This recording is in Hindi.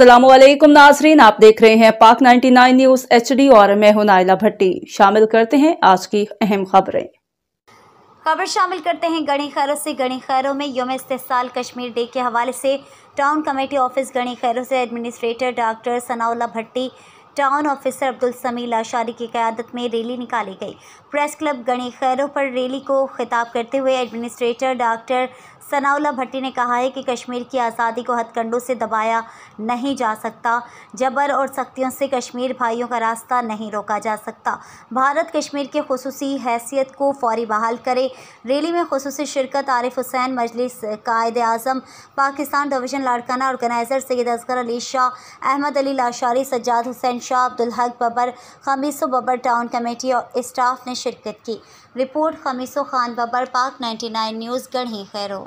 असलम नाजरीन आप देख रहे हैं पाक 99 न्यूज एच और मैं हूं नायला भट्टी शामिल करते हैं आज की अहम खबरें खबर शामिल करते हैं गणी खैरों से गणी खैरों में योम इस्तेसाल कश्मीर डे के हवाले से टाउन कमेटी ऑफिस गणी खैरों से administrator doctor Sanaullah Bhatti town officer Abdul Sami Lashari की क्यादत में रैली निकाली गई प्रेस क्लब गणी खैरों पर रैली को खिताब करते हुए एडमिनिस्ट्रेटर डॉक्टर सनाउल्ला भट्टी ने कहा है कि कश्मीर की आज़ादी को हथकंडों से दबाया नहीं जा सकता जबर और सख्तियों से कश्मीर भाइयों का रास्ता नहीं रोका जा सकता भारत कश्मीर के खसूसी हैसियत को फौरी बहाल करे रैली में खसूस शिरकत Arif Hussain Majlis Quaid Azam Pakistan division Larkana organizer Syed Asghar Ali Shah Ahmed Ali Lashari Sajjad Hussain Shah Abdul Haq Babar Khamiso Babar town committee और स्टाफ ने शिरकत की रिपोर्ट खमीसो खान बबर पाक 99 न्यूज़ गढ़ी खैरों